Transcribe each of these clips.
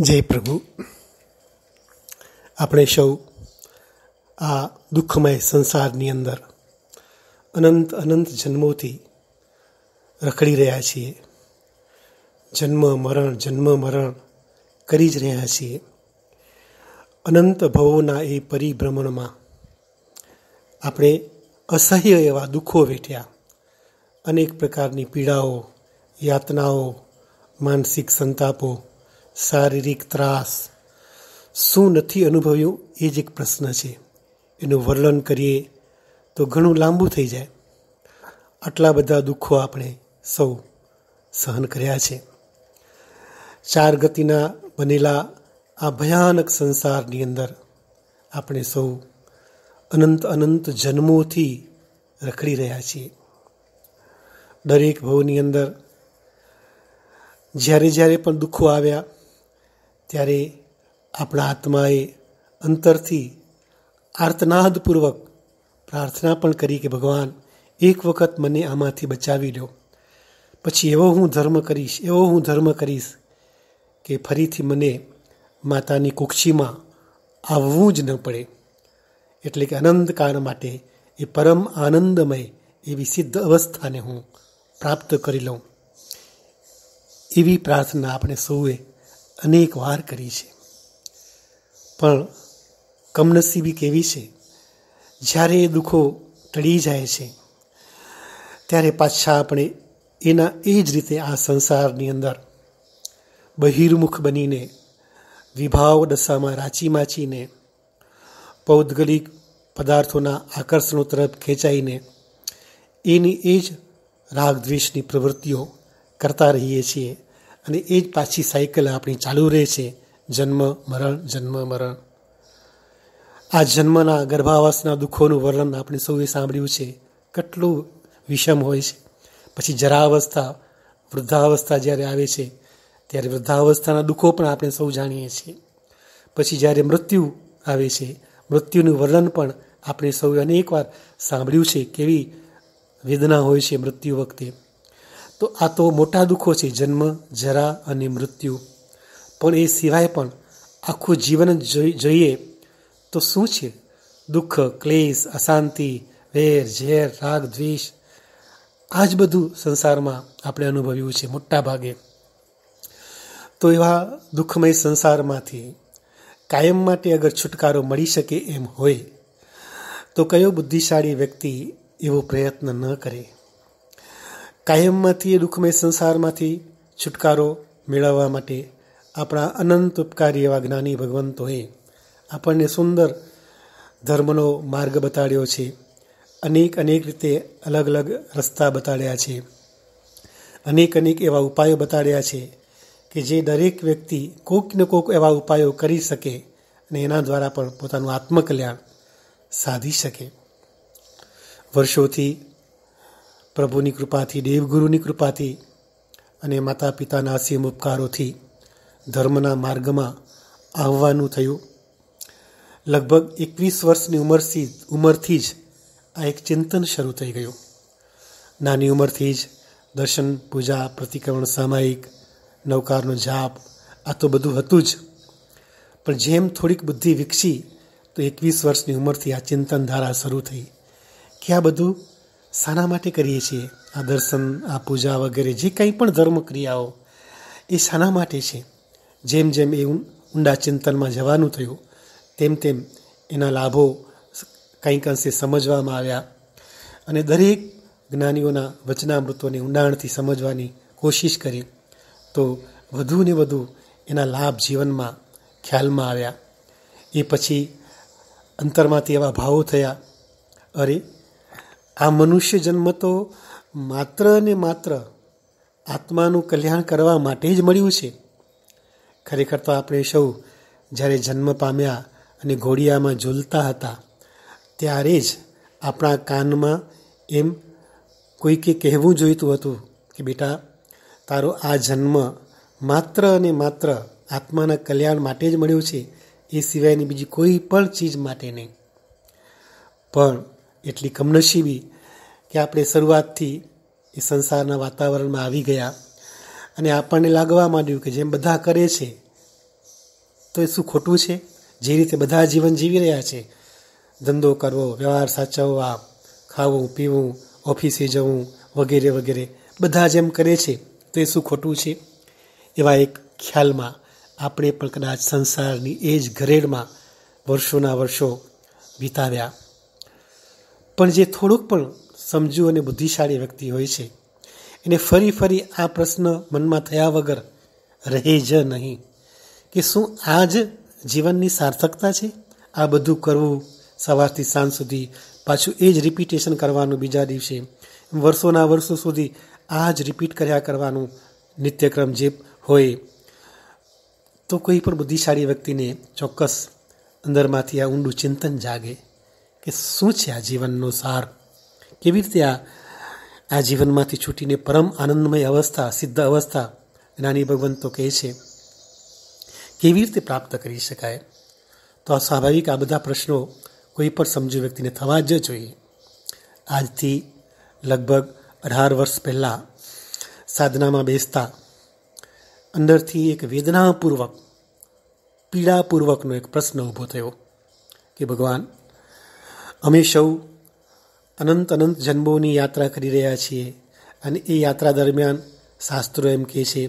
જય પ્રભુ આપણે સૌ આ દુઃખમય સંસારની અંદર અનંત અનંત જન્મોથી રખડી રહ્યા છીએ જન્મ મરણ જન્મ મરણ કરી જ રહ્યા છીએ અનંત ભવોના એ પરિભ્રમણમાં આપણે અસહ્ય એવા દુઃખો વેઠ્યા અનેક પ્રકારની પીડાઓ યાતનાઓ માનસિક સંતાપો શારીરિક ત્રાસ શું નથી અનુભવ્યું એ જ એક પ્રશ્ન છે એનું વર્ણન કરીએ તો ઘણું લાંબુ થઈ જાય આટલા બધા દુઃખો આપણે સૌ સહન કર્યા છે ચાર ગતિના બનેલા આ ભયાનક સંસારની અંદર આપણે સૌ અનંત અનંત જન્મોથી રખડી રહ્યા છીએ દરેક ભવની અંદર જ્યારે જ્યારે પણ દુઃખો આવ્યા ત્યારે આપણા આત્માએ અંતરથી આર્તનાદપૂર્વક પ્રાર્થના પણ કરી કે ભગવાન એક વખત મને આમાંથી બચાવી લો પછી એવો હું ધર્મ કરીશ એવો હું ધર્મ કરીશ કે ફરીથી મને માતાની કુક્ષીમાં આવવું જ ન પડે એટલે કે અનંતકાળ માટે એ પરમ આનંદમય એવી સિદ્ધ અવસ્થાને હું પ્રાપ્ત કરી લઉં એવી પ્રાર્થના આપણે સૌએ અનેક વાર કરી છે પણ કમનસીબી કેવી છે જ્યારે એ દુઃખો ટળી જાય છે ત્યારે પાછા આપણે એના એ જ રીતે આ સંસારની અંદર બહિર્મુખ બનીને વિભાવ દશામાં રાચી માચીને પૌદ્ગલિક પદાર્થોના આકર્ષણો તરફ ખેંચાઈને એની એ જ રાગદ્વેષની પ્રવૃત્તિઓ કરતા રહીએ છીએ અને એ જ પાછી સાયકલ આપણી ચાલુ રહે છે જન્મ મરણ જન્મ મરણ આ જન્મના ગર્ભાવાસના દુઃખોનું વર્ણન આપણે સૌએ સાંભળ્યું છે કેટલું વિષમ હોય છે પછી જરાવસ્થા વૃદ્ધાવસ્થા જ્યારે આવે છે ત્યારે વૃદ્ધાવસ્થાના દુઃખો પણ આપણે સૌ જાણીએ છીએ પછી જ્યારે મૃત્યુ આવે છે મૃત્યુનું વર્ણન પણ આપણે સૌએ અનેકવાર સાંભળ્યું છે કેવી વેદના હોય છે મૃત્યુ વખતે તો આ તો મોટા દુઃખો છે જન્મ જરા અને મૃત્યુ પણ એ સિવાય પણ આખું જીવન જોઈએ તો શું છે દુઃખ ક્લેશ અશાંતિ વેર ઝેર રાગ દ્વેષ આ જ બધું સંસારમાં આપણે અનુભવ્યું છે મોટા ભાગે તો એવા દુઃખમય સંસારમાંથી કાયમ માટે અગર છુટકારો મળી શકે એમ હોય તો કયો બુદ્ધિશાળી વ્યક્તિ એવો પ્રયત્ન ન કરે કાયમમાંથી એ દુઃખમય સંસારમાંથી છુટકારો મેળવવા માટે આપણા અનંત ઉપકારી એવા જ્ઞાની ભગવંતોએ આપણને સુંદર ધર્મનો માર્ગ બતાડ્યો છે અનેક અનેક રીતે અલગ અલગ રસ્તા બતાડ્યા છે અનેક અનેક એવા ઉપાયો બતાડ્યા છે કે જે દરેક વ્યક્તિ કોઈક ને કોઈક એવા ઉપાયો કરી શકે અને એના દ્વારા પણ પોતાનું આત્મકલ્યાણ સાધી શકે વર્ષોથી પ્રભુની કૃપાથી દેવગુરુની કૃપાથી અને માતા પિતાના અસીમ ઉપકારોથી ધર્મના માર્ગમાં આવવાનું થયું લગભગ એકવીસ વર્ષની ઉંમરથી ઉંમરથી જ આ એક ચિંતન શરૂ થઈ ગયું નાની ઉંમરથી જ દર્શન પૂજા પ્રતિક્રમણ સામાયિક નવકારનો જાપ આ તો બધું હતું જ પણ જેમ થોડીક બુદ્ધિ વિકસી તો એકવીસ વર્ષની ઉંમરથી આ ચિંતન ધારા શરૂ થઈ કે આ બધું શાના માટે કરીએ છીએ આ દર્શન આ પૂજા વગેરે જે કંઈ પણ ધર્મ ક્રિયાઓ એ શાના માટે છે જેમ જેમ એ ઊંડા ચિંતનમાં જવાનું થયું તેમ તેમ એના લાભો કંઈક અંશે સમજવામાં આવ્યા અને દરેક જ્ઞાનીઓના વચનામૃતોને ઊંડાણથી સમજવાની કોશિશ કરી તો વધુ ને વધુ એના લાભ જીવનમાં ખ્યાલમાં આવ્યા એ પછી અંતરમાંથી એવા ભાવો થયા અરે આ મનુષ્ય જન્મ તો માત્ર ને માત્ર આત્માનું કલ્યાણ કરવા માટે જ મળ્યું છે ખરેખર તો આપણે સૌ જ્યારે જન્મ પામ્યા અને ઘોડિયામાં ઝૂલતા હતા ત્યારે જ આપણા કાનમાં એમ કોઈકે કહેવું જોઈતું હતું કે બેટા તારો આ જન્મ માત્ર અને માત્ર આત્માના કલ્યાણ માટે જ મળ્યો છે એ સિવાયની બીજી કોઈ પણ ચીજ માટે નહીં પણ એટલી કમનસીબી કે આપણે શરૂઆતથી એ સંસારના વાતાવરણમાં આવી ગયા અને આપણને લાગવા માંડ્યું કે જેમ બધા કરે છે તો એ શું ખોટું છે જે રીતે બધા જીવન જીવી રહ્યા છે ધંધો કરવો વ્યવહાર સાચવવા ખાવું પીવું ઓફિસે જવું વગેરે વગેરે બધા જેમ કરે છે તો એ શું ખોટું છે એવા એક ખ્યાલમાં આપણે પણ કદાચ સંસારની એ જ ઘરેડમાં વર્ષોના વર્ષો વિતાવ્યા પણ જે થોડુંક પણ સમજુ અને બુદ્ધિશાળી વ્યક્તિ હોય છે એને ફરી ફરી આ પ્રશ્ન મનમાં થયા વગર રહે જ નહીં કે શું આ જ જીવનની સાર્થકતા છે આ બધું કરવું સવારથી સાંજ સુધી પાછું એ જ રિપીટેશન કરવાનું બીજા દિવસે વર્ષોના વર્ષો સુધી આ જ રિપીટ કર્યા કરવાનું નિત્યક્રમ જે હોય તો કોઈ પણ બુદ્ધિશાળી વ્યક્તિને ચોક્કસ અંદરમાંથી આ ઊંડું ચિંતન જાગે કે શું છે આ જીવનનો સાર કેવી રીતે આ આ જીવનમાંથી છૂટીને પરમ આનંદમય અવસ્થા સિદ્ધ અવસ્થા જ્ઞાની ભગવંતો કહે છે કેવી રીતે પ્રાપ્ત કરી શકાય તો આ સ્વાભાવિક આ બધા પ્રશ્નો કોઈ પણ સમજુ વ્યક્તિને થવા જ જોઈએ આજથી લગભગ અઢાર વર્ષ પહેલાં સાધનામાં બેસતા અંદરથી એક વેદનાપૂર્વક પીડાપૂર્વકનો એક પ્રશ્ન ઊભો થયો કે ભગવાન અમે સૌ અનંત અનંત જન્મોની યાત્રા કરી રહ્યા છીએ અને એ યાત્રા દરમિયાન શાસ્ત્રો એમ કહે છે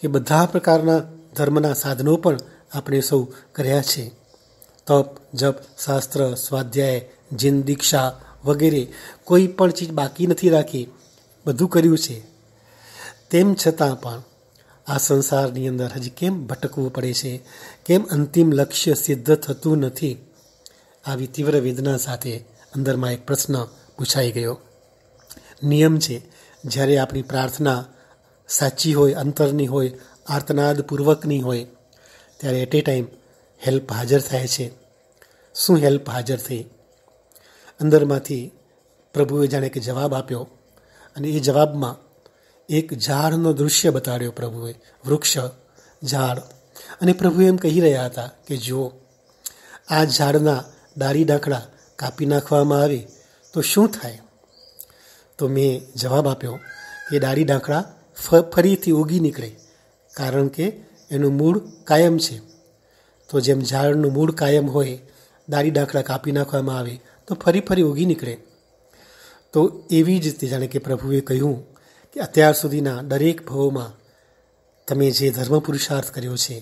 કે બધા પ્રકારના ધર્મના સાધનો પણ આપણે સૌ કર્યા છે તપ જપ શાસ્ત્ર સ્વાધ્યાય જીન દીક્ષા વગેરે કોઈ પણ ચીજ બાકી નથી રાખી બધું કર્યું છે તેમ છતાં પણ આ સંસારની અંદર હજી કેમ ભટકવું પડે છે કેમ અંતિમ લક્ષ્ય સિદ્ધ થતું નથી આવી તીવ્ર વેદના સાથે અંદરમાં એક પ્રશ્ન પૂછાઈ ગયો નિયમ છે જ્યારે આપણી પ્રાર્થના સાચી હોય અંતરની હોય આર્તનાદપૂર્વકની હોય ત્યારે એટ એ ટાઈમ હેલ્પ હાજર થાય છે શું હેલ્પ હાજર થઈ અંદરમાંથી પ્રભુએ જાણે કે જવાબ આપ્યો અને એ જવાબમાં એક ઝાડનો દૃશ્ય બતાડ્યો પ્રભુએ વૃક્ષ ઝાડ અને પ્રભુએ એમ કહી રહ્યા હતા કે જુઓ આ ઝાડના ડાળી ડાંકડા કાપી નાખવામાં આવે તો શું થાય તો મેં જવાબ આપ્યો કે ડાળી ડાંકડા ફરીથી ઉગી નીકળે કારણ કે એનું મૂળ કાયમ છે તો જેમ ઝાડનું મૂળ કાયમ હોય ડાળી ડાંકડા કાપી નાખવામાં આવે તો ફરી ફરી ઉગી નીકળે તો એવી જ રીતે જાણે કે પ્રભુએ કહ્યું કે અત્યાર સુધીના દરેક ભાવોમાં તમે જે ધર્મ પુરુષાર્થ કર્યો છે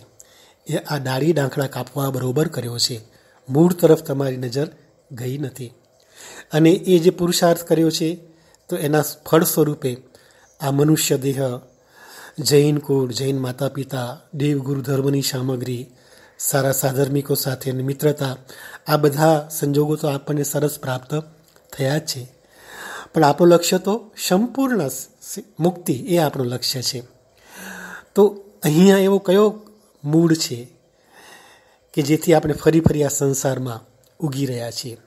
એ આ દાળી ડાંકડા કાપવા બરોબર કર્યો છે મૂળ તરફ તમારી નજર ગઈ નથી અને એ જે પુરુષાર્થ કર્યો છે તો એના ફળ સ્વરૂપે આ મનુષ્ય દેહ જૈન કુળ જૈન માતા પિતા દેવગુરુ ધર્મની સામગ્રી સારા સાધર્મિકો સાથેની મિત્રતા આ બધા સંજોગો તો આપણને સરસ પ્રાપ્ત થયા જ છે પણ આપણું લક્ષ્ય તો સંપૂર્ણ મુક્તિ એ આપણું લક્ષ્ય છે તો અહીંયા એવો કયો મૂળ છે કે જેથી આપણે ફરી ફરી આ સંસારમાં ઉગી રહ્યા છીએ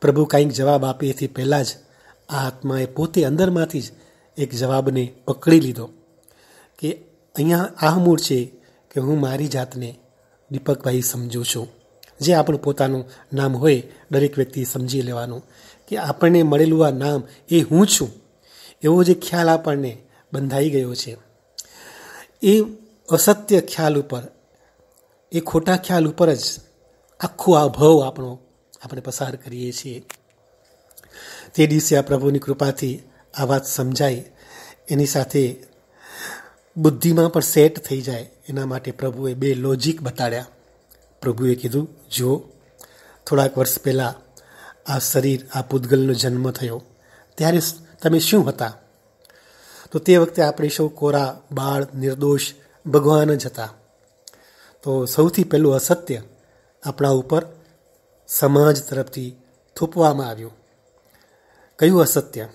પ્રભુ કાંઈક જવાબ આપે એથી પહેલાં જ આ આત્માએ પોતે અંદરમાંથી જ એક જવાબને પકડી લીધો કે અહીંયા આ મૂળ છે કે હું મારી જાતને દીપકભાઈ સમજું છું જે આપણું પોતાનું નામ હોય દરેક વ્યક્તિ સમજી લેવાનું કે આપણને મળેલું આ નામ એ હું છું એવો જે ખ્યાલ આપણને બંધાઈ ગયો છે એ અસત્ય ખ્યાલ ઉપર એ ખોટા ખ્યાલ ઉપર જ આખો આ ભવ આપણો આપણે પસાર કરીએ છીએ તે દિવસે આ પ્રભુની કૃપાથી આ વાત સમજાય એની સાથે બુદ્ધિમાં પણ સેટ થઈ જાય એના માટે પ્રભુએ બે લોજિક બતાડ્યા પ્રભુએ કીધું જુઓ થોડાક વર્ષ પહેલાં આ શરીર આ પૂતગલનો જન્મ થયો ત્યારે તમે શું હતા તો તે વખતે આપણે સૌ કોરા બાળ નિર્દોષ ભગવાન જ હતા તો સૌથી પહેલું અસત્ય આપણા ઉપર સમાજ તરફથી થૂપવામાં આવ્યું કયું અસત્ય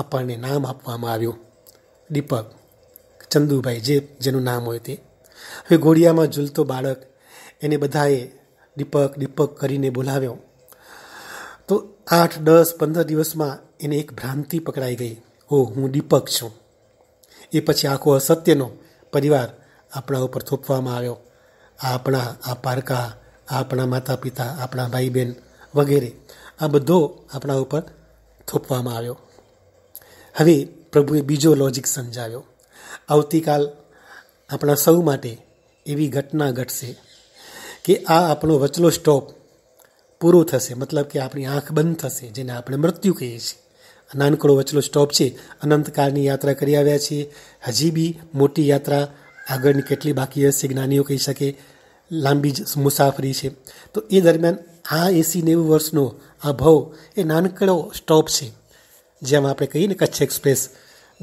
આપણને નામ આપવામાં આવ્યું દીપક ચંદુભાઈ જે જેનું નામ હોય તે હવે ઘોડિયામાં ઝૂલતો બાળક એને બધાએ દીપક દીપક કરીને બોલાવ્યો તો આઠ દસ પંદર દિવસમાં એને એક ભ્રાંતિ પકડાઈ ગઈ ઓ હું દીપક છું એ પછી આખો અસત્યનો પરિવાર આપણા ઉપર થોપવામાં આવ્યો આ આપણા આ પારકા આપણા માતા પિતા આપણા ભાઈ બહેન વગેરે આ બધો આપણા ઉપર થોપવામાં આવ્યો હવે પ્રભુએ બીજો લોજિક સમજાવ્યો આવતીકાલ આપણા સૌ માટે એવી ઘટના ઘટશે કે આ આપણો વચલો સ્ટોપ પૂરો થશે મતલબ કે આપણી આંખ બંધ થશે જેને આપણે મૃત્યુ કહીએ છીએ નાનકડો વચલો સ્ટોપ છે અનંતકાળની યાત્રા કરી આવ્યા છીએ હજી બી મોટી યાત્રા આગળની કેટલી બાકી હશે જ્ઞાનીઓ કહી શકે લાંબી જ મુસાફરી છે તો એ દરમિયાન આ એસી નેવું વર્ષનો આ ભવ એ નાનકડો સ્ટોપ છે જેમ આપણે કહીએ ને કચ્છ એક્સપ્રેસ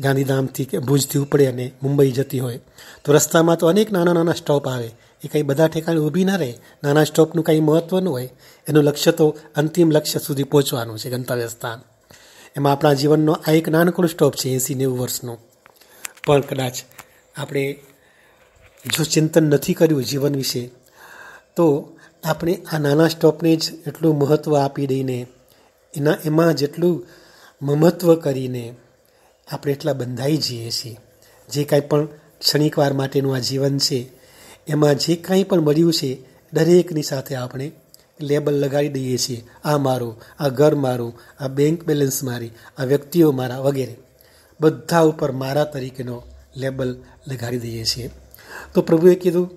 ગાંધીધામથી કે ભુજથી ઉપડે અને મુંબઈ જતી હોય તો રસ્તામાં તો અનેક નાના નાના સ્ટોપ આવે એ કંઈ બધા ઠેકાણે ઊભી ના રહે નાના સ્ટોપનું કંઈ મહત્ત્વ ન હોય એનું લક્ષ્ય તો અંતિમ લક્ષ્ય સુધી પહોંચવાનું છે ગંતવ્ય સ્થાન એમાં આપણા જીવનનો આ એક નાનકડો સ્ટોપ છે એસી નેવું વર્ષનો પણ કદાચ આપણે જો ચિંતન નથી કર્યું જીવન વિશે તો આપણે આ નાના સ્ટોપને જ એટલું મહત્ત્વ આપી દઈને એના એમાં જેટલું મહત્ત્વ કરીને આપણે એટલા બંધાઈ જઈએ છીએ જે કાંઈ પણ ક્ષણિકવાર માટેનું આ જીવન છે એમાં જે કાંઈ પણ મળ્યું છે દરેકની સાથે આપણે લેબલ લગાડી દઈએ છીએ આ મારું આ ઘર મારું આ બેંક બેલેન્સ મારી આ વ્યક્તિઓ મારા વગેરે બધા ઉપર મારા તરીકેનો લેબલ લગાડી દઈએ છીએ તો પ્રભુએ કીધું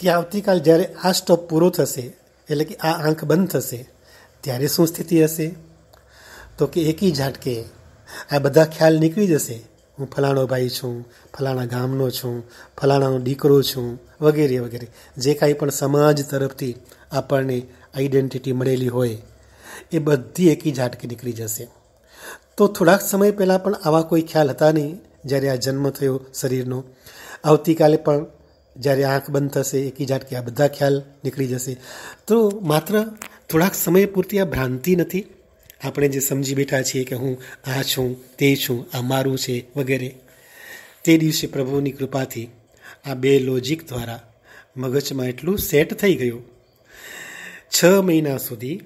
કે આવતીકાલ જ્યારે આ સ્ટોપ પૂરો થશે એટલે કે આ આંખ બંધ થશે ત્યારે શું સ્થિતિ હશે તો કે એકી ઝાટકે આ બધા ખ્યાલ નીકળી જશે હું ફલાણો ભાઈ છું ફલાણા ગામનો છું ફલાણાનો દીકરો છું વગેરે વગેરે જે કાંઈ પણ સમાજ તરફથી આપણને આઈડેન્ટિટી મળેલી હોય એ બધી એકી ઝાટકે નીકળી જશે તો થોડાક સમય પહેલાં પણ આવા કોઈ ખ્યાલ હતા નહીં જ્યારે આ જન્મ થયો શરીરનો આવતીકાલે પણ જ્યારે આંખ બંધ થશે એકી ઝાટકે આ બધા ખ્યાલ નીકળી જશે તો માત્ર થોડાક સમય પૂરતી આ ભ્રાંતિ નથી આપણે જે સમજી બેઠા છીએ કે હું આ છું તે છું આ મારું છે વગેરે તે દિવસે પ્રભુની કૃપાથી આ બે લોજિક દ્વારા મગજમાં એટલું સેટ થઈ ગયું છ મહિના સુધી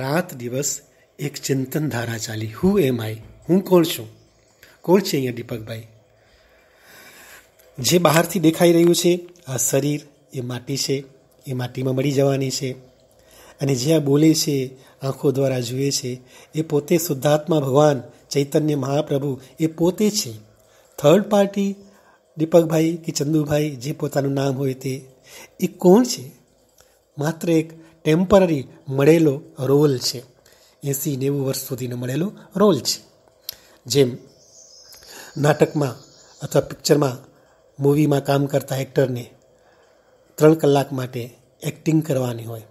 રાત દિવસ એક ચિંતન ધારા ચાલી હું એમ આઈ હું કોણ છું કોણ છે અહીંયા દીપકભાઈ જે બહારથી દેખાઈ રહ્યું છે આ શરીર એ માટી છે એ માટીમાં મળી જવાની છે અને જે આ બોલે છે આંખો દ્વારા જુએ છે એ પોતે શુદ્ધાત્મા ભગવાન ચૈતન્ય મહાપ્રભુ એ પોતે છે થર્ડ પાર્ટી દીપકભાઈ કે ચંદુભાઈ જે પોતાનું નામ હોય તે એ કોણ છે માત્ર એક ટેમ્પરરી મળેલો રોલ છે એંસી નેવું વર્ષ સુધીનો મળેલો રોલ છે જેમ નાટકમાં અથવા પિક્ચરમાં મૂવીમાં કામ કરતા એક્ટરને ત્રણ કલાક માટે એક્ટિંગ કરવાની હોય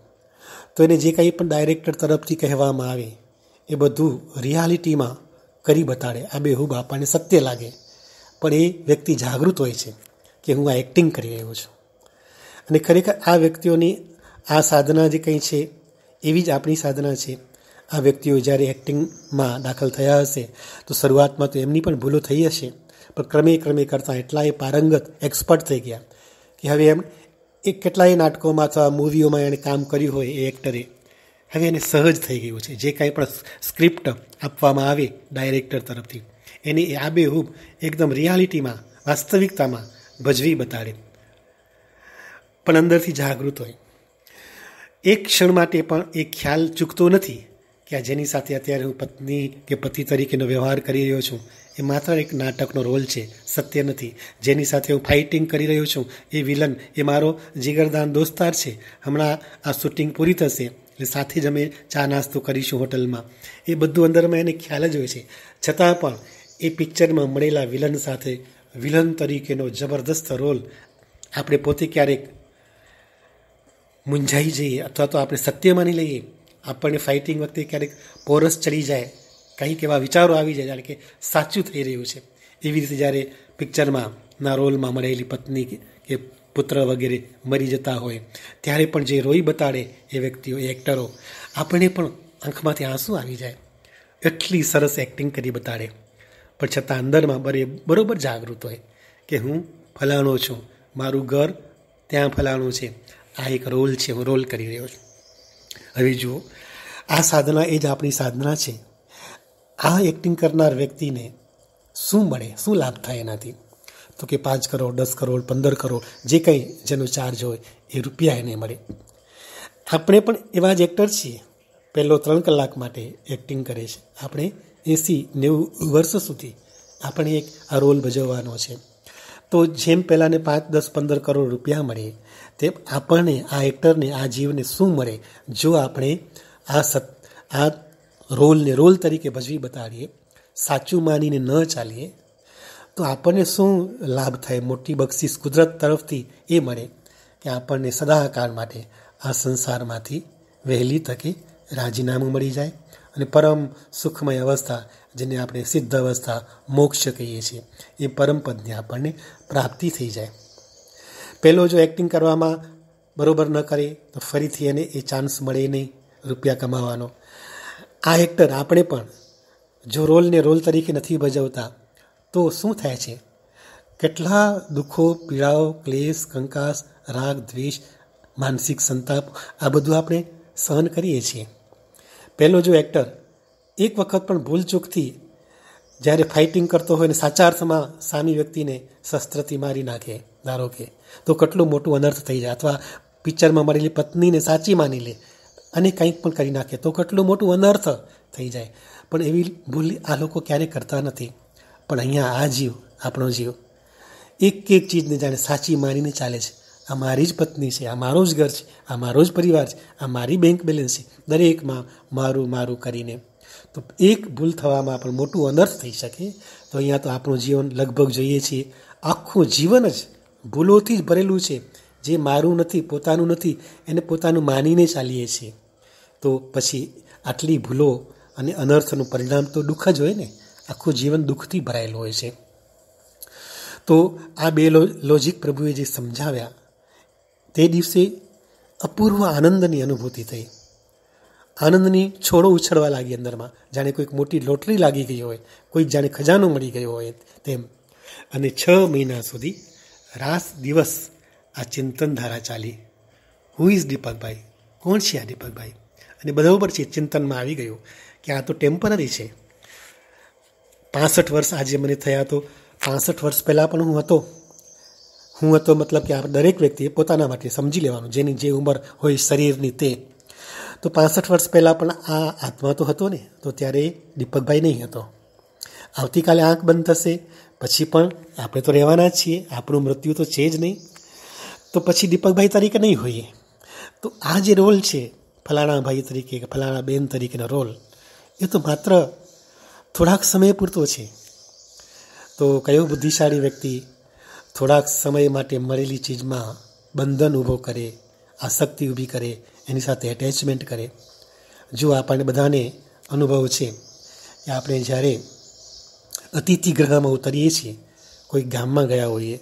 તો એને જે કંઈ પણ ડાયરેક્ટર તરફથી કહેવામાં આવે એ બધું રિયાલિટીમાં કરી બતાડે આ બેહુબ આપણને સત્ય લાગે પણ એ વ્યક્તિ જાગૃત હોય છે કે હું આ એક્ટિંગ કરી રહ્યો છું અને ખરેખર આ વ્યક્તિઓની આ સાધના જે કંઈ છે એવી જ આપણી સાધના છે આ વ્યક્તિઓ જ્યારે એક્ટિંગમાં દાખલ થયા હશે તો શરૂઆતમાં તો એમની પણ ભૂલો થઈ હશે પણ ક્રમે ક્રમે કરતાં એટલા એ પારંગત એક્સપર્ટ થઈ ગયા કે હવે એમ એ કેટલાય નાટકોમાં અથવા મૂવીઓમાં એણે કામ કર્યું હોય એ એક્ટરે હવે એને સહજ થઈ ગયું છે જે કાંઈ પણ સ્ક્રિપ્ટ આપવામાં આવે ડાયરેક્ટર તરફથી એની એ આબેહૂબ એકદમ રિયાલિટીમાં વાસ્તવિકતામાં ભજવી બતાડે પણ અંદરથી જાગૃત હોય એક ક્ષણ માટે પણ એ ખ્યાલ ચૂકતો નથી કે આ જેની સાથે અત્યારે હું પત્ની કે પતિ તરીકેનો વ્યવહાર કરી રહ્યો છું એ માત્ર એક નાટકનો રોલ છે સત્ય નથી જેની સાથે હું ફાઇટિંગ કરી રહ્યો છું એ વિલન એ મારો જીગરદાન દોસ્તાર છે હમણાં આ શૂટિંગ પૂરી થશે એટલે સાથે જ અમે ચા નાસ્તો કરીશું હોટલમાં એ બધું અંદરમાં એને ખ્યાલ જ હોય છે છતાં પણ એ પિક્ચરમાં મળેલા વિલન સાથે વિલન તરીકેનો જબરદસ્ત રોલ આપણે પોતે ક્યારેક મૂંઝાઈ જઈએ અથવા તો આપણે સત્ય માની લઈએ આપણને ફાઇટિંગ વખતે ક્યારેક પોરસ ચડી જાય કંઈક એવા વિચારો આવી જાય જાણે કે સાચું થઈ રહ્યું છે એવી રીતે જ્યારે પિક્ચરમાં ના રોલમાં મળેલી પત્ની કે પુત્ર વગેરે મરી જતા હોય ત્યારે પણ જે રોઈ બતાડે એ વ્યક્તિઓ એ એક્ટરો આપણે પણ આંખમાંથી આંસુ આવી જાય એટલી સરસ એક્ટિંગ કરી બતાડે પણ છતાં અંદરમાં બરે બરોબર જાગૃત હોય કે હું ફલાણો છું મારું ઘર ત્યાં ફલાણું છે આ એક રોલ છે હું રોલ કરી રહ્યો છું હવે જુઓ આ સાધના એ જ આપણી સાધના છે આ એક્ટિંગ કરનાર વ્યક્તિને શું મળે શું લાભ થાય એનાથી તો કે પાંચ કરોડ દસ કરોડ પંદર કરોડ જે કંઈ જેનો ચાર્જ હોય એ રૂપિયા એને મળે આપણે પણ એવા જ એક્ટર છીએ પહેલો ત્રણ કલાક માટે એક્ટિંગ કરે છે આપણે એંસી નેવું વર્ષ સુધી આપણે એક આ રોલ ભજવવાનો છે તો જેમ પહેલાંને પાંચ દસ પંદર કરોડ રૂપિયા મળે તેમ આપણને આ એક્ટરને આ જીવને શું મળે જો આપણે આ સત આ રોલને રોલ તરીકે ભજવી બતાડીએ સાચું માનીને ન ચાલીએ તો આપણને શું લાભ થાય મોટી બક્ષિસ કુદરત તરફથી એ મળે કે આપણને સદાકાળ માટે આ સંસારમાંથી વહેલી તકે રાજીનામું મળી જાય અને પરમ સુખમય અવસ્થા જેને આપણે સિદ્ધ અવસ્થા મોક્ષ કહીએ છીએ એ પરમ પદને આપણને પ્રાપ્તિ થઈ જાય પહેલો જો એક્ટિંગ કરવામાં બરાબર ન કરે તો ફરીથી એને એ ચાન્સ મળે નહીં રૂપિયા કમાવાનો આ એક્ટર આપણે પણ જો રોલને રોલ તરીકે નથી ભજવતા તો શું થાય છે કેટલા દુઃખો પીડાઓ ક્લેશ કંકાસ રાગ દ્વેષ માનસિક સંતાપ આ બધું આપણે સહન કરીએ છીએ પહેલો જો એક્ટર એક વખત પણ ભૂલચૂકથી જ્યારે ફાઇટિંગ કરતો હોય ને સાચા અર્થમાં સામી વ્યક્તિને શસ્ત્રથી મારી નાખે ધારો કે તો કેટલું મોટું અનર્થ થઈ જાય અથવા પિક્ચરમાં મળેલી પત્નીને સાચી માની લે અને કંઈક પણ કરી નાખે તો કેટલું મોટું અનર્થ થઈ જાય પણ એવી ભૂલ આ લોકો ક્યારેય કરતા નથી પણ અહીંયા આ જીવ આપણો જીવ એક એક ચીજને જાણે સાચી માનીને ચાલે છે આ મારી જ પત્ની છે આ મારો જ ઘર છે આ મારો જ પરિવાર છે આ મારી બેંક બેલેન્સ છે દરેકમાં મારું મારું કરીને તો એક ભૂલ થવામાં પણ મોટું અનર્થ થઈ શકે તો અહીંયા તો આપણું જીવન લગભગ જોઈએ છીએ આખું જીવન જ ભૂલોથી જ ભરેલું છે જે મારું નથી પોતાનું નથી એને પોતાનું માનીને ચાલીએ છીએ તો પછી આટલી ભૂલો અને અનર્થનું પરિણામ તો દુઃખ જ હોય ને આખું જીવન દુઃખથી ભરાયેલું હોય છે તો આ બે લોજિક પ્રભુએ જે સમજાવ્યા તે દિવસે અપૂર્વ આનંદની અનુભૂતિ થઈ આનંદની છોડો ઉછળવા લાગી અંદરમાં જાણે કોઈક મોટી લોટરી લાગી ગઈ હોય કોઈક જાણે ખજાનો મળી ગયો હોય તેમ અને છ મહિના સુધી રાસ દિવસ આ ચિંતન ધારા ચાલી હુ ઇઝ દીપકભાઈ કોણ છે આ દીપકભાઈ અને બધા ઉપર ચિંતનમાં આવી ગયું કે આ તો ટેમ્પરરી છે પાસઠ વર્ષ આજે મને થયા તો પાસઠ વર્ષ પહેલાં પણ હું હતો હું હતો મતલબ કે આપણે દરેક વ્યક્તિએ પોતાના માટે સમજી લેવાનું જેની જે ઉંમર હોય શરીરની તે તો પાસઠ વર્ષ પહેલાં પણ આ આત્મા તો હતો ને તો ત્યારે દીપકભાઈ નહીં હતો આવતીકાલે આંખ બંધ થશે પછી પણ આપણે તો રહેવાના જ છીએ આપણું મૃત્યુ તો છે જ નહીં તો પછી દીપકભાઈ તરીકે નહીં હોઈએ તો આ જે રોલ છે ફલાણા ભાઈ તરીકે કે ફલાણા બેન તરીકેનો રોલ એ તો માત્ર થોડાક સમય પૂરતો છે તો કયો બુદ્ધિશાળી વ્યક્તિ થોડાક સમય માટે મળેલી ચીજમાં બંધન ઊભો કરે આસક્તિ ઊભી કરે એની સાથે એટેચમેન્ટ કરે જો આપણને બધાને અનુભવ છે કે આપણે જ્યારે અતિથિ ગ્રહમાં ઉતરીએ છીએ કોઈ ગામમાં ગયા હોઈએ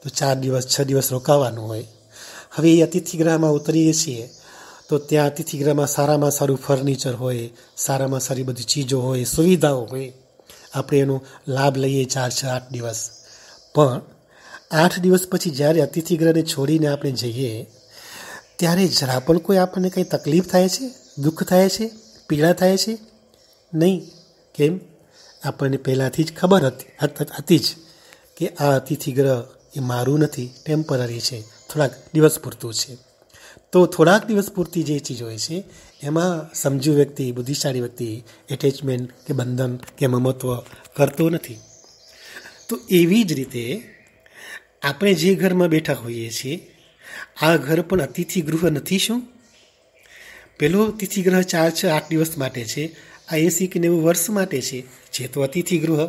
તો ચાર દિવસ છ દિવસ રોકાવાનું હોય હવે એ અતિથિ ગ્રહમાં ઉતરીએ છીએ તો ત્યાં અતિથિગ્રહમાં સારામાં સારું ફર્નિચર હોય સારામાં સારી બધી ચીજો હોય સુવિધાઓ હોય આપણે એનો લાભ લઈએ ચાર ચાર આઠ દિવસ પણ આઠ દિવસ પછી જ્યારે અતિથિગ્રહને છોડીને આપણે જઈએ ત્યારે જરા પણ કોઈ આપણને કંઈ તકલીફ થાય છે દુઃખ થાય છે પીડા થાય છે નહીં કેમ આપણને પહેલાંથી જ ખબર હતી હતી જ કે આ અતિથિગ્રહ એ મારું નથી ટેમ્પરરી છે થોડાક દિવસ પૂરતું છે તો થોડાક દિવસ પૂરતી જે ચીજ હોય છે એમાં સમજુ વ્યક્તિ બુદ્ધિશાળી વ્યક્તિ એટેચમેન્ટ કે બંધન કે મમત્વ કરતો નથી તો એવી જ રીતે આપણે જે ઘરમાં બેઠા હોઈએ છીએ આ ઘર પણ અતિથિ ગૃહ નથી શું પેલો અતિથિ ગ્રહ ચાર છ આઠ દિવસ માટે છે આ એસી કે નેવું વર્ષ માટે છે જે તો અતિથિ ગૃહ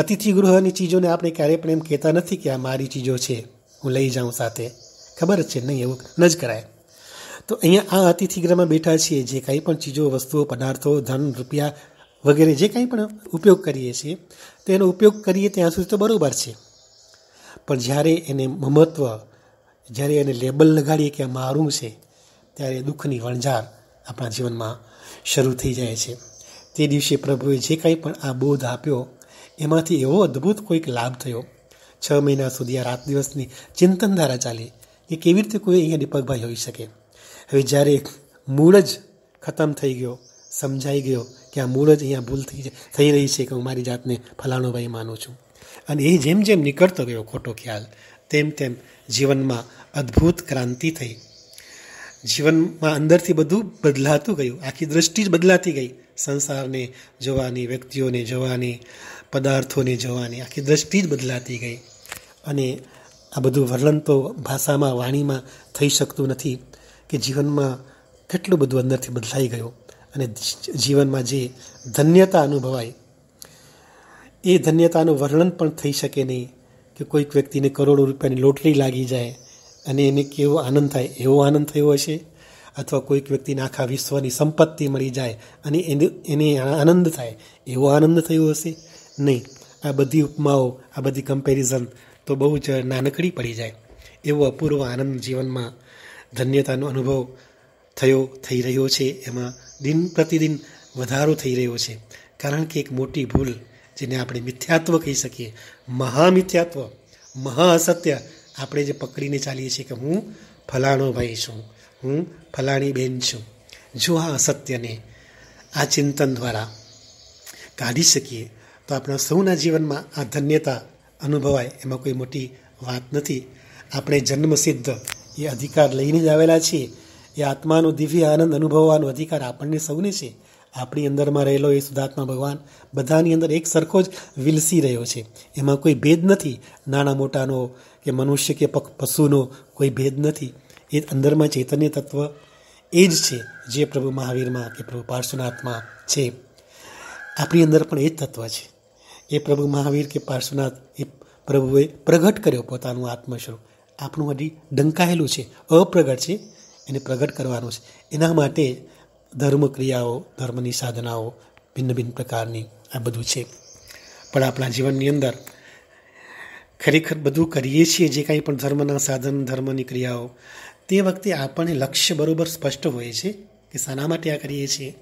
અતિથિ ગૃહની ચીજોને આપણે ક્યારેય પણ એમ કહેતા નથી કે આ મારી ચીજો છે હું લઈ જાઉં સાથે ખબર જ છે નહીં એવું ન જ કરાય તો અહીંયા આ અતિથિગ્રહમાં બેઠા છીએ જે કંઈ પણ ચીજો વસ્તુઓ પદાર્થો ધન રૂપિયા વગેરે જે કાંઈ પણ ઉપયોગ કરીએ છીએ તો એનો ઉપયોગ કરીએ ત્યાં સુધી તો બરાબર છે પણ જ્યારે એને મહત્ત્વ જ્યારે એને લેબલ લગાડીએ કે આ મારું છે ત્યારે દુઃખની વણઝાર આપણા જીવનમાં શરૂ થઈ જાય છે તે દિવસે પ્રભુએ જે કાંઈ પણ આ બોધ આપ્યો એમાંથી એવો અદ્ભુત કોઈક લાભ થયો છ મહિના સુધી આ રાત દિવસની ચિંતનધારા ચાલી એ કેવી રીતે કોઈ અહીંયા દીપકભાઈ હોઈ શકે હવે જ્યારે મૂળ જ ખતમ થઈ ગયો સમજાઈ ગયો કે આ મૂળ જ અહીંયા ભૂલ થઈ થઈ રહી છે કે હું મારી જાતને ફલાણો ભાઈ માનું છું અને એ જેમ જેમ નીકળતો ગયો ખોટો ખ્યાલ તેમ તેમ જીવનમાં અદ્ભુત ક્રાંતિ થઈ જીવનમાં અંદરથી બધું બદલાતું ગયું આખી દ્રષ્ટિ જ બદલાતી ગઈ સંસારને જોવાની વ્યક્તિઓને જોવાની પદાર્થોને જોવાની આખી દ્રષ્ટિ જ બદલાતી ગઈ અને આ બધું વર્ણન તો ભાષામાં વાણીમાં થઈ શકતું નથી કે જીવનમાં કેટલું બધું અંદરથી બદલાઈ ગયું અને જીવનમાં જે ધન્યતા અનુભવાય એ ધન્યતાનું વર્ણન પણ થઈ શકે નહીં કે કોઈક વ્યક્તિને કરોડો રૂપિયાની લોટરી લાગી જાય અને એને કેવો આનંદ થાય એવો આનંદ થયો હશે અથવા કોઈક વ્યક્તિને આખા વિશ્વની સંપત્તિ મળી જાય અને એને એને આનંદ થાય એવો આનંદ થયો હશે નહીં આ બધી ઉપમાઓ આ બધી કમ્પેરિઝન તો બહુ જ નાનકડી પડી જાય એવો અપૂર્વ આનંદ જીવનમાં ધન્યતાનો અનુભવ થયો થઈ રહ્યો છે એમાં દિન પ્રતિદિન વધારો થઈ રહ્યો છે કારણ કે એક મોટી ભૂલ જેને આપણે મિથ્યાત્વ કહી શકીએ મહામિથ્યાત્વ મહાઅસત્ય આપણે જે પકડીને ચાલીએ છીએ કે હું ફલાણો ભાઈ છું હું ફલાણી બેન છું જો આ અસત્યને આ ચિંતન દ્વારા કાઢી શકીએ તો આપણા સૌના જીવનમાં આ ધન્યતા અનુભવાય એમાં કોઈ મોટી વાત નથી આપણે જન્મસિદ્ધ એ અધિકાર લઈને જ આવેલા છીએ એ આત્માનો દિવ્ય આનંદ અનુભવવાનો અધિકાર આપણને સૌને છે આપણી અંદરમાં રહેલો એ સુધાત્મા ભગવાન બધાની અંદર એક સરખો જ વિલસી રહ્યો છે એમાં કોઈ ભેદ નથી નાના મોટાનો કે મનુષ્ય કે પશુનો કોઈ ભેદ નથી એ અંદરમાં ચૈતન્ય તત્વ એ જ છે જે પ્રભુ મહાવીરમાં કે પ્રભુ પાર્શ્વનાથમાં છે આપણી અંદર પણ એ જ તત્વ છે એ પ્રભુ મહાવીર કે પાર્શ્વનાથ એ પ્રભુએ પ્રગટ કર્યો પોતાનું આત્મસ્વરૂપ આપણું હજી ઢંકાયેલું છે અપ્રગટ છે એને પ્રગટ કરવાનું છે એના માટે ધર્મ ક્રિયાઓ ધર્મની સાધનાઓ ભિન્ન ભિન્ન પ્રકારની આ બધું છે પણ આપણા જીવનની અંદર ખરેખર બધું કરીએ છીએ જે કાંઈ પણ ધર્મના સાધન ધર્મની ક્રિયાઓ તે વખતે આપણને લક્ષ્ય બરાબર સ્પષ્ટ હોય છે કે શાના માટે આ કરીએ છીએ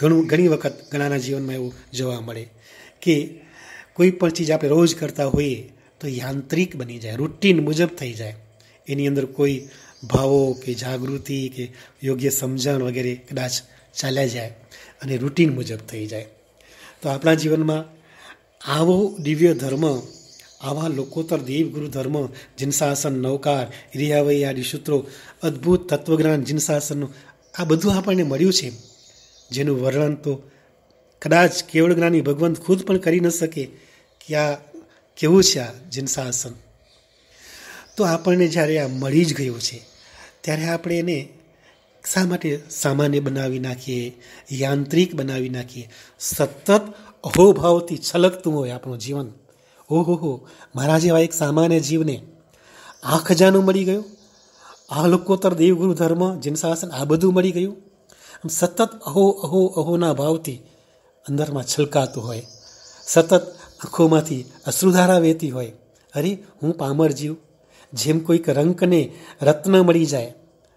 ઘણું ઘણી વખત ઘણાના જીવનમાં એવું જોવા મળે કે કોઈ પણ ચીજ આપણે રોજ કરતા હોઈએ તો યાંત્રિક બની જાય રૂટીન મુજબ થઈ જાય એની અંદર કોઈ ભાવો કે જાગૃતિ કે યોગ્ય સમજણ વગેરે કદાચ ચાલ્યા જાય અને રૂટીન મુજબ થઈ જાય તો આપણા જીવનમાં આવો દિવ્ય ધર્મ આવા લોકોતર દેવગુરુ ધર્મ જિનસાસન નૌકાર ઇરિયાવઈ આદિ સૂત્રો અદ્ભુત તત્વજ્ઞાન જિનસાસનનું આ બધું આપણને મળ્યું છે જેનું વર્ણન તો કદાચ કેવળ જ્ઞાની ભગવંત ખુદ પણ કરી ન શકે કે આ કેવું છે આ જિનસાસન તો આપણને જ્યારે આ મળી જ ગયું છે ત્યારે આપણે એને શા માટે સામાન્ય બનાવી નાખીએ યાંત્રિક બનાવી નાખીએ સતત અહોભાવથી છલકતું હોય આપણું જીવન ઓહોહો મારા જેવા એક સામાન્ય જીવને આ ખજાનો મળી ગયો આ લોકોતર દેવગુરુ ધર્મ જિનસાસન આ બધું મળી ગયું સતત અહો અહો અહોના ભાવથી અંદરમાં છલકાતું હોય સતત આંખોમાંથી અશ્રુધારા વહેતી હોય અરે હું પામર જીવ જેમ કોઈક રંકને રત્ન મળી જાય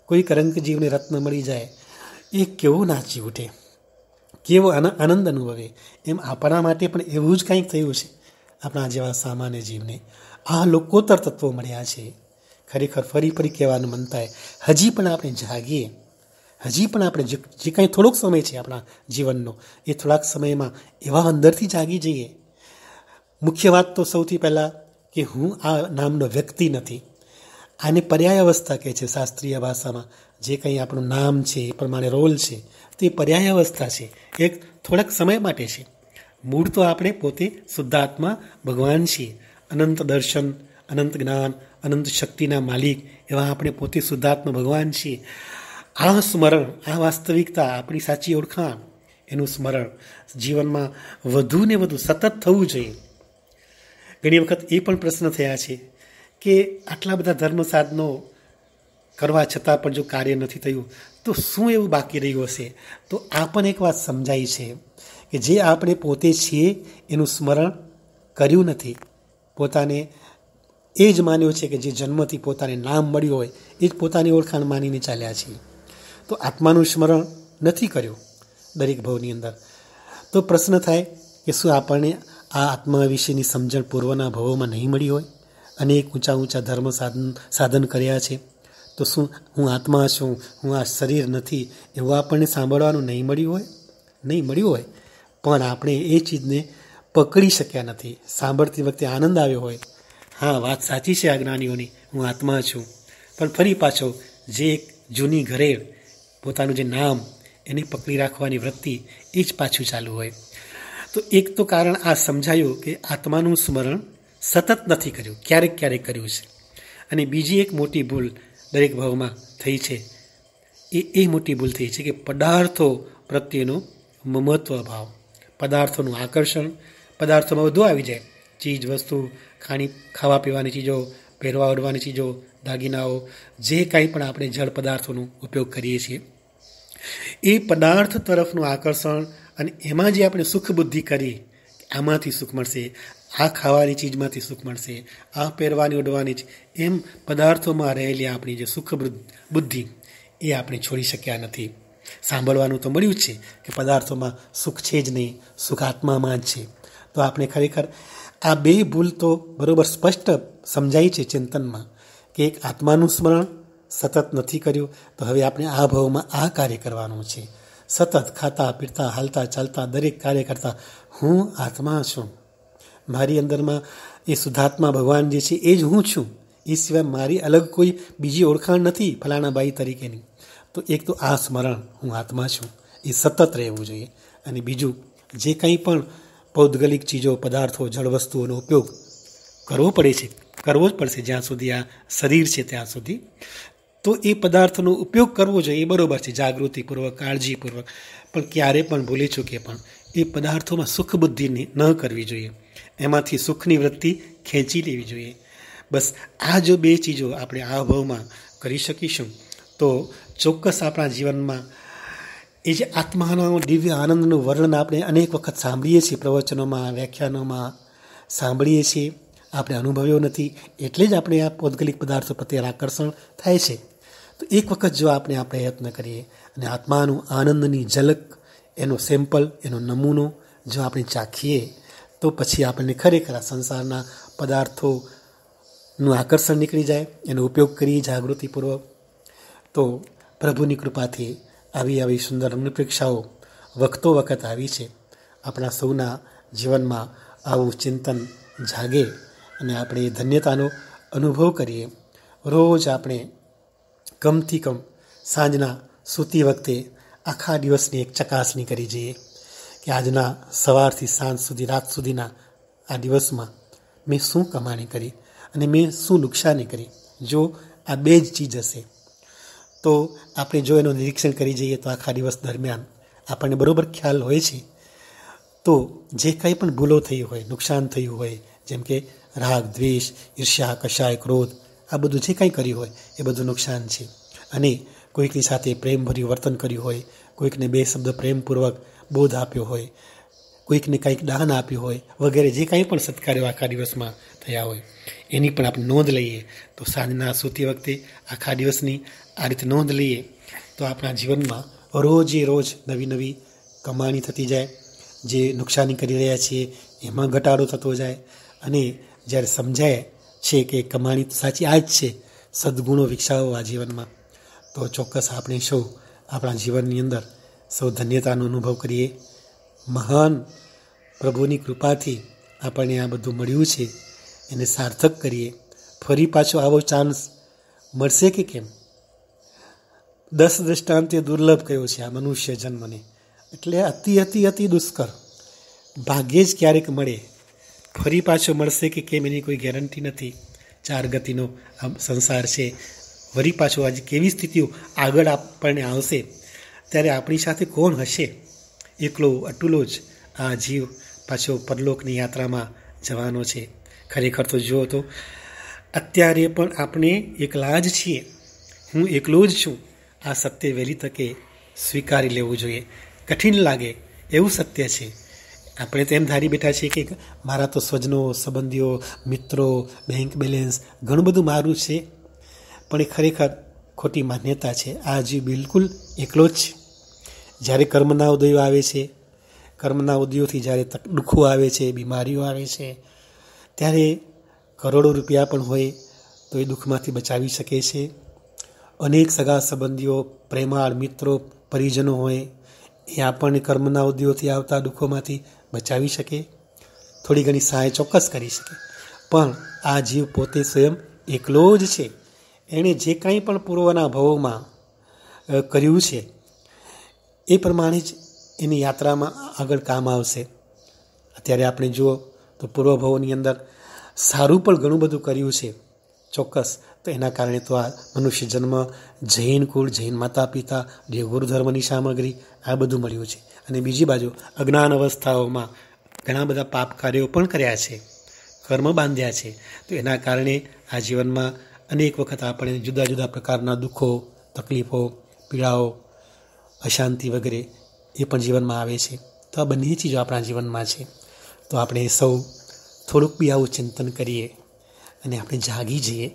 કોઈક જીવને રત્ન મળી જાય એ કેવો નાચી ઉઠે કેવો આનંદ અનુભવે એમ આપણા માટે પણ એવું જ કંઈક થયું છે આપણા જેવા સામાન્ય જીવને આ લોકોતર તત્વો મળ્યા છે ખરેખર ફરી ફરી કહેવાનું મન થાય હજી પણ આપણે જાગીએ હજી પણ આપણે જે જે કાંઈ થોડોક સમય છે આપણા જીવનનો એ થોડાક સમયમાં એવા અંદરથી જાગી જઈએ મુખ્ય વાત તો સૌથી પહેલાં કે હું આ નામનો વ્યક્તિ નથી આને પર્યાય અવસ્થા કહે છે શાસ્ત્રીય ભાષામાં જે કંઈ આપણું નામ છે એ પ્રમાણે રોલ છે તે પર્યાય અવસ્થા છે એક થોડાક સમય માટે છે મૂળ તો આપણે પોતે શુદ્ધાત્મા ભગવાન છીએ અનંત દર્શન અનંત જ્ઞાન અનંત શક્તિના માલિક એવા આપણે પોતે શુદ્ધાત્મા ભગવાન છીએ આ સ્મરણ આ વાસ્તવિકતા આપણી સાચી ઓળખાણ એનું સ્મરણ જીવનમાં વધુ ને વધુ સતત થવું જોઈએ ઘણી વખત એ પણ પ્રશ્ન થયા છે કે આટલા બધા ધર્મ સાધનો કરવા છતાં પણ જો કાર્ય નથી થયું તો શું એવું બાકી રહ્યું હશે તો આ પણ એક વાત સમજાય છે કે જે આપણે પોતે છીએ એનું સ્મરણ કર્યું નથી પોતાને એ જ માન્યો છે કે જે જન્મથી પોતાને નામ મળ્યું હોય એ જ પોતાની ઓળખાણ માનીને ચાલ્યા છીએ તો આત્માનું સ્મરણ નથી કર્યું દરેક ભાવની અંદર તો પ્રશ્ન થાય કે શું આપણને આ આત્મા વિશેની સમજણ પૂર્વના ભાવોમાં નહીં મળી હોય અને એક ઊંચા ઊંચા ધર્મ સાધન સાધન કર્યા છે તો શું હું આત્મા છું હું આ શરીર નથી એવું આપણને સાંભળવાનું નહીં મળ્યું હોય નહીં મળ્યું હોય પણ આપણે એ ચીજને પકડી શક્યા નથી સાંભળતી વખતે આનંદ આવ્યો હોય હા વાત સાચી છે આ જ્ઞાનીઓની હું આત્મા છું પણ ફરી પાછો જે એક જૂની ઘરેડ પોતાનું જે નામ એને પકડી રાખવાની વૃત્તિ એ જ પાછું ચાલુ હોય તો એક તો કારણ આ સમજાયું કે આત્માનું સ્મરણ સતત નથી કર્યું ક્યારેક ક્યારેક કર્યું છે અને બીજી એક મોટી ભૂલ દરેક ભાવમાં થઈ છે એ એ મોટી ભૂલ થઈ છે કે પદાર્થો પ્રત્યેનો મમત્વ ભાવ પદાર્થોનું આકર્ષણ પદાર્થોમાં બધું આવી જાય ચીજ વસ્તુ ખાણી ખાવા પીવાની ચીજો પહેરવા ઓઢવાની ચીજો દાગીનાઓ જે કાંઈ પણ આપણે જળ પદાર્થોનો ઉપયોગ કરીએ છીએ એ પદાર્થ તરફનું આકર્ષણ અને એમાં જે આપણે સુખ બુદ્ધિ કરી આમાંથી સુખ મળશે આ ખાવાની ચીજમાંથી સુખ મળશે આ પહેરવાની ઉડવાની જ એમ પદાર્થોમાં રહેલી આપણી જે સુખ બુદ્ધિ એ આપણે છોડી શક્યા નથી સાંભળવાનું તો મળ્યું જ છે કે પદાર્થોમાં સુખ છે જ નહીં સુખ આત્મામાં જ છે તો આપણે ખરેખર આ બે ભૂલ તો બરાબર સ્પષ્ટ સમજાય છે ચિંતનમાં કે એક આત્માનું સ્મરણ સતત નથી કર્યું તો હવે આપણે આ ભાવમાં આ કાર્ય કરવાનું છે સતત ખાતા પીરતા હાલતા ચાલતા દરેક કાર્ય કરતા હું આત્મા છું મારી અંદરમાં એ સુધાત્મા ભગવાન જે છે એ જ હું છું એ સિવાય મારી અલગ કોઈ બીજી ઓળખાણ નથી ફલાણાબાઈ તરીકેની તો એક તો આ સ્મરણ હું આત્મા છું એ સતત રહેવું જોઈએ અને બીજું જે કંઈ પણ પૌદ્ગલિક ચીજો પદાર્થો જળવસ્તુઓનો ઉપયોગ કરવો પડે છે કરવો જ પડશે જ્યાં સુધી આ શરીર છે ત્યાં સુધી તો એ પદાર્થનો ઉપયોગ કરવો જોઈએ એ બરાબર છે જાગૃતિપૂર્વક કાળજીપૂર્વક પણ ક્યારે પણ ભૂલી ચૂકે પણ એ પદાર્થોમાં સુખ બુદ્ધિ ન કરવી જોઈએ એમાંથી સુખની વૃત્તિ ખેંચી લેવી જોઈએ બસ આ જો બે ચીજો આપણે આ અભાવમાં કરી શકીશું તો ચોક્કસ આપણા જીવનમાં એ જે આત્માના દિવ્ય આનંદનું વર્ણન આપણે અનેક વખત સાંભળીએ છીએ પ્રવચનોમાં વ્યાખ્યાનોમાં સાંભળીએ છીએ આપણે અનુભવ્યો નથી એટલે જ આપણે આ પૌદ્ગલિક પદાર્થો પ્રત્યે આકર્ષણ થાય છે તો એક વખત જો આપણે આ પ્રયત્ન કરીએ અને આત્માનું આનંદની ઝલક એનો સેમ્પલ એનો નમૂનો જો આપણે ચાખીએ તો પછી આપણને ખરેખર આ સંસારના પદાર્થોનું આકર્ષણ નીકળી જાય એનો ઉપયોગ કરીએ જાગૃતિપૂર્વક તો પ્રભુની કૃપાથી આવી આવી સુંદર અનુપ્રેક્ષાઓ વખતો વખત આવી છે આપણા સૌના જીવનમાં આવું ચિંતન જાગે અને આપણે એ ધન્યતાનો અનુભવ કરીએ રોજ આપણે કમથી કમ સાંજના સૂતી વખતે આખા દિવસની એક ચકાસણી કરી જઈએ કે આજના સવારથી સાંજ સુધી રાત સુધીના આ દિવસમાં મેં શું કમાણી કરી અને મેં શું નુકસાની કરી જો આ બે જ ચીજ હશે તો આપણે જો એનું નિરીક્ષણ કરી જઈએ તો આખા દિવસ દરમિયાન આપણને બરાબર ખ્યાલ હોય છે તો જે કાંઈ પણ ભૂલો થઈ હોય નુકસાન થયું હોય જેમ કે રાગ દ્વેષ ઈર્ષ્યા કશાય ક્રોધ આ બધું જે કાંઈ કર્યું હોય એ બધું નુકસાન છે અને કોઈકની સાથે પ્રેમભર્યું વર્તન કર્યું હોય કોઈકને બે શબ્દ પ્રેમપૂર્વક બોધ આપ્યો હોય કોઈકને કંઈક દાન આપ્યું હોય વગેરે જે કાંઈ પણ સત્કાર્યો આખા દિવસમાં થયા હોય એની પણ આપણે નોંધ લઈએ તો સાંજના સૂતી વખતે આખા દિવસની આ રીતે નોંધ લઈએ તો આપણા જીવનમાં રોજે રોજ નવી નવી કમાણી થતી જાય જે નુકસાની કરી રહ્યા છીએ એમાં ઘટાડો થતો જાય અને જ્યારે સમજાય છે કે કમાણી તો સાચી આ જ છે સદગુણો વિકસાવો આ જીવનમાં તો ચોક્કસ આપણે સૌ આપણા જીવનની અંદર સૌ ધન્યતાનો અનુભવ કરીએ મહાન પ્રભુની કૃપાથી આપણને આ બધું મળ્યું છે એને સાર્થક કરીએ ફરી પાછો આવો ચાન્સ મળશે કે કેમ દસ દ્રષ્ટાંતે દુર્લભ કયો છે આ મનુષ્ય જન્મને એટલે અતિ અતિ અતિ દુષ્કર ભાગ્યે જ ક્યારેક મળે ફરી પાછો મળશે કે કેમ એની કોઈ ગેરંટી નથી ચાર ગતિનો સંસાર છે વરી પાછો આજે કેવી સ્થિતિઓ આગળ આપણને આવશે ત્યારે આપણી સાથે કોણ હશે એકલો અટુલો જ આ જીવ પાછો પરલોકની યાત્રામાં જવાનો છે ખરેખર તો જુઓ તો અત્યારે પણ આપણે એકલા જ છીએ હું એકલો જ છું આ સત્ય વહેલી તકે સ્વીકારી લેવું જોઈએ કઠિન લાગે એવું સત્ય છે આપણે તો એમ ધારી બેઠા છીએ કે મારા તો સ્વજનો સંબંધીઓ મિત્રો બેંક બેલેન્સ ઘણું બધું મારું છે પણ એ ખરેખર ખોટી માન્યતા છે આ જીવ બિલકુલ એકલો જ છે જ્યારે કર્મના ઉદયો આવે છે કર્મના ઉદયોથી જ્યારે દુઃખો આવે છે બીમારીઓ આવે છે ત્યારે કરોડો રૂપિયા પણ હોય તો એ દુઃખમાંથી બચાવી શકે છે અનેક સગા સંબંધીઓ પ્રેમાળ મિત્રો પરિજનો હોય એ આપણને કર્મના ઉદ્યોગથી આવતા દુઃખોમાંથી બચાવી શકે થોડી ઘણી સહાય ચોક્કસ કરી શકે પણ આ જીવ પોતે સ્વયં એકલો જ છે એણે જે કાંઈ પણ પૂર્વના ભાવોમાં કર્યું છે એ પ્રમાણે જ એની યાત્રામાં આગળ કામ આવશે અત્યારે આપણે જુઓ તો પૂર્વભાવોની અંદર સારું પણ ઘણું બધું કર્યું છે ચોક્કસ તો એના કારણે તો આ મનુષ્ય જન્મ જૈન કુળ જૈન માતા પિતા જે ગુરુધર્મની સામગ્રી આ બધું મળ્યું છે અને બીજી બાજુ અજ્ઞાન અવસ્થાઓમાં ઘણા બધા પાપ કાર્યો પણ કર્યા છે કર્મ બાંધ્યા છે તો એના કારણે આ જીવનમાં અનેક વખત આપણે જુદા જુદા પ્રકારના દુઃખો તકલીફો પીડાઓ અશાંતિ વગેરે એ પણ જીવનમાં આવે છે તો આ બંને ચીજો આપણા જીવનમાં છે તો આપણે સૌ થોડુંક બી આવું ચિંતન કરીએ અને આપણે જાગી જઈએ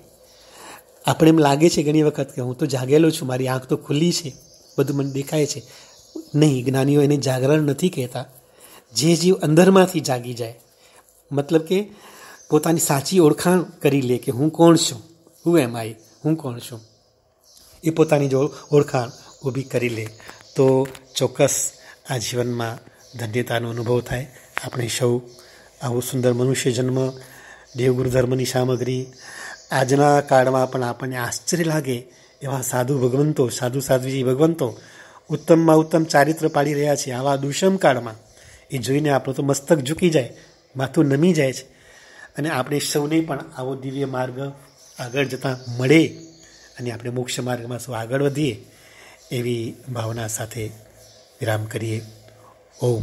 આપણે એમ લાગે છે ઘણી વખત કે હું તો જાગેલો છું મારી આંખ તો ખુલ્લી છે બધું મને દેખાય છે નહીં જ્ઞાનીઓ એને જાગરણ નથી કહેતા જે જીવ અંદરમાંથી જાગી જાય મતલબ કે પોતાની સાચી ઓળખાણ કરી લે કે હું કોણ છું હું એમ આઈ હું કોણ છું એ પોતાની જો ઓળખાણ ઊભી કરી લે તો ચોક્કસ આ જીવનમાં ધન્યતાનો અનુભવ થાય આપણે સૌ આવું સુંદર મનુષ્ય જન્મ દેવગુરુ ધર્મની સામગ્રી આજના કાળમાં પણ આપણને આશ્ચર્ય લાગે એવા સાધુ ભગવંતો સાધુ સાધુજી ભગવંતો ઉત્તમમાં ઉત્તમ ચારિત્ર પાડી રહ્યા છે આવા દુષ્મ કાળમાં એ જોઈને આપણો તો મસ્તક ઝૂકી જાય માથું નમી જાય છે અને આપણે સૌને પણ આવો દિવ્ય માર્ગ આગળ જતાં મળે અને આપણે મોક્ષ માર્ગમાં સૌ આગળ વધીએ એવી ભાવના સાથે વિરામ કરીએ ઓમ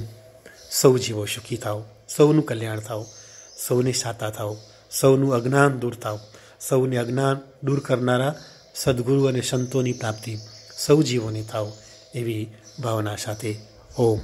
સૌ જીવો સુખી થાવ સૌનું કલ્યાણ થાવ સૌને સાતા થાવ સૌનું અજ્ઞાન દૂર થાવ સૌને અજ્ઞાન દૂર કરનારા સદગુરુ અને સંતોની પ્રાપ્તિ સૌ જીવોને થાવ એવી ભાવના સાથે ઓમ